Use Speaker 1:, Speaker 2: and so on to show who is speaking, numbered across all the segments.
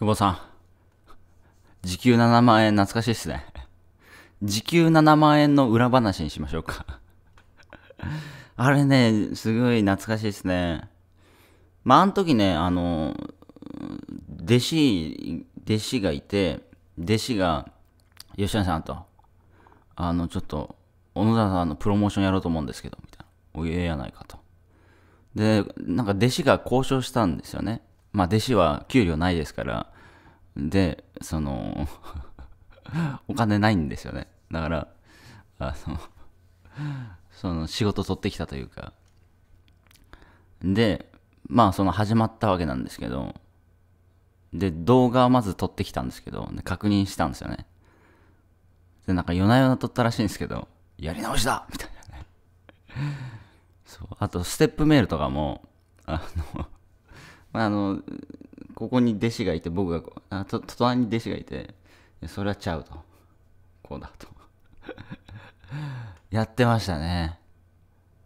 Speaker 1: 久保さん。時給7万円懐かしいっすね。時給7万円の裏話にしましょうか あれね、すごい懐かしいですね。まあ、あの時ね、あの、弟子、弟子がいて、弟子が、吉野さんと、あの、ちょっと、小野田さんのプロモーションやろうと思うんですけど、みたいな。おいええやないかと。で、なんか弟子が交渉したんですよね。まあ弟子は給料ないですから、で、その お金ないんですよね。だから、あのその仕事取ってきたというか。で、まあその始まったわけなんですけど、で、動画をまず撮ってきたんですけど、確認したんですよね。で、なんか夜な夜な撮ったらしいんですけど、やり直しだ みたいなね。そう。あと、ステップメールとかも、あのまあ、あのここに弟子がいて僕があと隣に弟子がいてそれはちゃうとこうだと やってましたね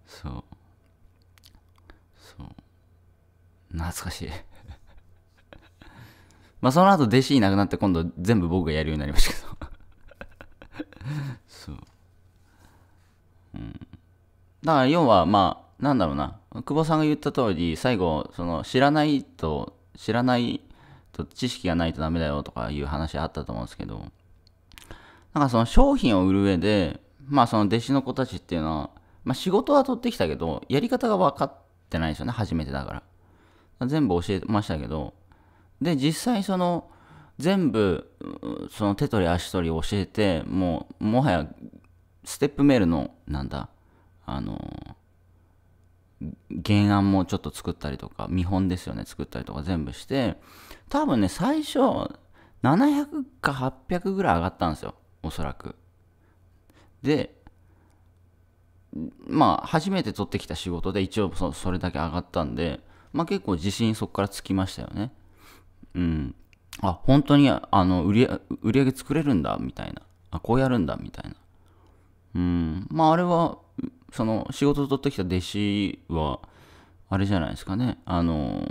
Speaker 1: そうそう懐かしい まあその後弟子いなくなって今度全部僕がやるようになりましたけど そううんだから要はまあなんだろうな、久保さんが言った通り、最後、その知らないと、知らないと知識がないとダメだよとかいう話あったと思うんですけど、なんかその商品を売る上で、まあその弟子の子たちっていうのは、まあ仕事は取ってきたけど、やり方が分かってないですよね、初めてだから。全部教えましたけど、で、実際その、全部、その手取り足取り教えて、もう、もはや、ステップメールの、なんだ、あの、原案もちょっと作ったりとか見本ですよね作ったりとか全部して多分ね最初700か800ぐらい上がったんですよおそらくでまあ初めて取ってきた仕事で一応それだけ上がったんでまあ結構自信そこからつきましたよねうんあ本当にあの売り売り上げ作れるんだみたいなあこうやるんだみたいなうんまああれはその仕事を取ってきた弟子はあれじゃないですかねあの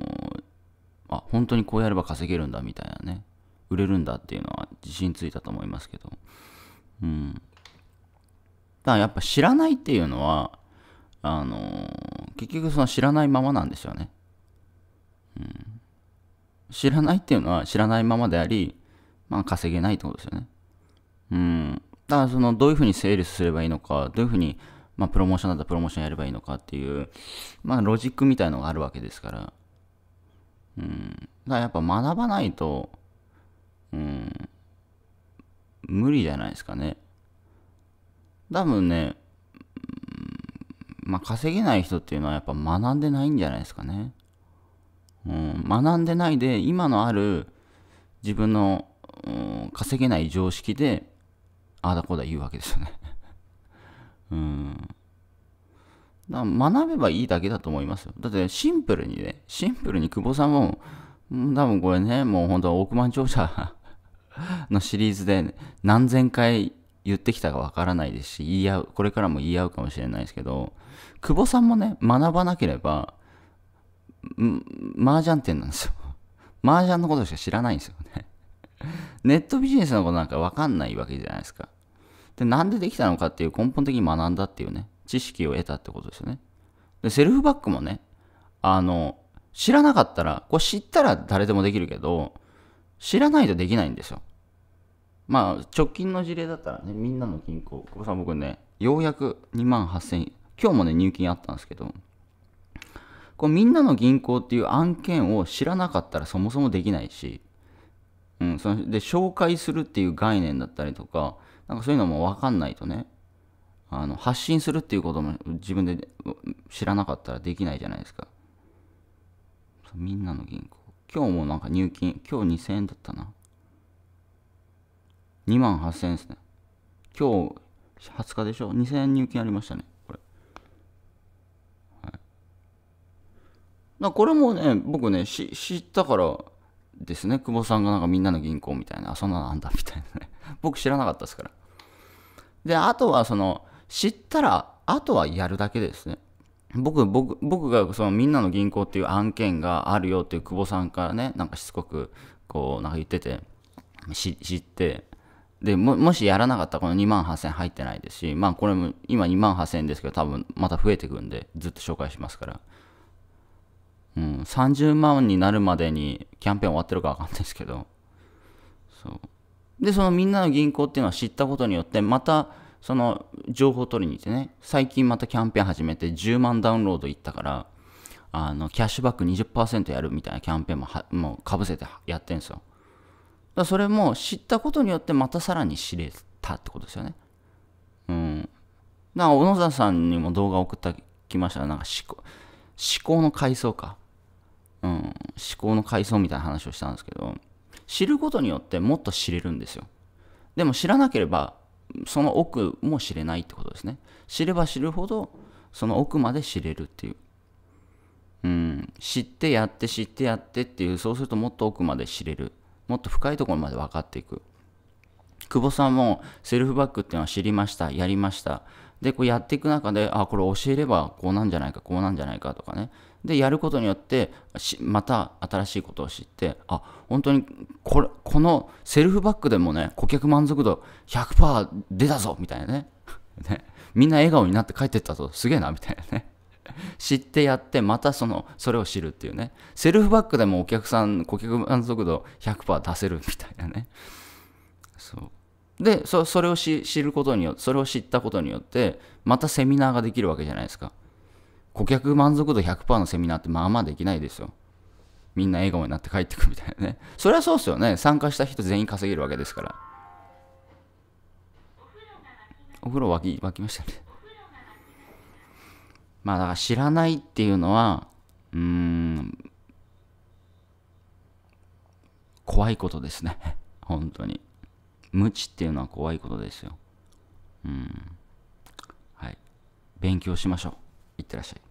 Speaker 1: あ本当にこうやれば稼げるんだみたいなね売れるんだっていうのは自信ついたと思いますけどうんだからやっぱ知らないっていうのはあの結局その知らないままなんですよね、うん、知らないっていうのは知らないままでありまあ稼げないってことですよねうんだからそのどういうふうに整理すればいいのかどういうふうにまあ、プロモーションだったらプロモーションやればいいのかっていう、まあ、ロジックみたいのがあるわけですから。うん。だからやっぱ学ばないと、うん、無理じゃないですかね。多分ね、まあ、稼げない人っていうのはやっぱ学んでないんじゃないですかね。うん、学んでないで、今のある自分の、うん、稼げない常識で、ああだこうだ言うわけですよね。うん学べばいいだけだと思いますよ。だって、シンプルにね、シンプルに久保さんも、多分これね、もう本当は億万長者 のシリーズで、何千回言ってきたかわからないですし、言い合う、これからも言い合うかもしれないですけど、久保さんもね、学ばなければ、麻雀店なんですよ。麻雀のことしか知らないんですよね。ネットビジネスのことなんかわかんないわけじゃないですか。で、なんでできたのかっていう根本的に学んだっていうね。知識を得たってことですよね。で、セルフバックもね、あの、知らなかったら、これ知ったら誰でもできるけど、知らないとできないんですよ。まあ、直近の事例だったらね、みんなの銀行、久保さん僕ね、ようやく2万8000、今日もね、入金あったんですけど、こうみんなの銀行っていう案件を知らなかったらそもそもできないし、うん、そので紹介するっていう概念だったりとか、なんかそういうのも分かんないとね、あの発信するっていうことも自分で知らなかったらできないじゃないですか。みんなの銀行。今日もなんか入金、今日2000円だったな。2万8000円ですね。今日20日でしょ ?2000 円入金ありましたね。これ。はい、だこれもね、僕ね、知ったからですね。久保さんがなんかみんなの銀行みたいな、あ、そんなのあんだみたいなね。僕知らなかったですから。で、あとはその、知ったら、あとはやるだけですね。僕、僕、僕がそのみんなの銀行っていう案件があるよっていう久保さんからね、なんかしつこく、こう、なんか言ってて、知って、でも、もしやらなかったらこの2万8000入ってないですし、まあこれも今2万8000ですけど、多分また増えてくんで、ずっと紹介しますから。うん、30万になるまでにキャンペーン終わってるかわかんないですけど。そう。で、そのみんなの銀行っていうのは知ったことによって、またその情報を取りに行ってね、最近またキャンペーン始めて10万ダウンロードいったから、あの、キャッシュバック20%やるみたいなキャンペーンもは、もうかぶせてやってんですよ。だそれも知ったことによってまたさらに知れたってことですよね。うん。だから、小野田さんにも動画送ってきました。なんか思考、思考の階層か。うん。思考の階層みたいな話をしたんですけど、知ることによってもっと知れるんですよ。でも知らなければその奥も知れないってことですね。知れば知るほど、その奥まで知れるっていう。うん、知ってやって知ってやってっていう、そうするともっと奥まで知れる。もっと深いところまで分かっていく。久保さんもセルフバックっていうのは知りました、やりました。で、こうやっていく中で、あ、これ教えればこうなんじゃないか、こうなんじゃないかとかね。でやることによってまた新しいことを知ってあ本当にこれこのセルフバックでもね顧客満足度100%出たぞみたいなね ねみんな笑顔になって帰ってったぞすげえなみたいなね 知ってやってまたそのそれを知るっていうねセルフバックでもお客さん顧客満足度100%出せるみたいなねそうでそれを知ることによってそれを知ったことによってまたセミナーができるわけじゃないですか顧客満足度100%のセミナーってまあまあできないですよ。みんな笑顔になって帰ってくみたいなね。それはそうですよね。参加した人全員稼げるわけですから。お風呂沸き、沸きましたね。まあだから知らないっていうのは、うーん、怖いことですね。本当に。無知っていうのは怖いことですよ。うん。はい。勉強しましょう。いってらっしゃい。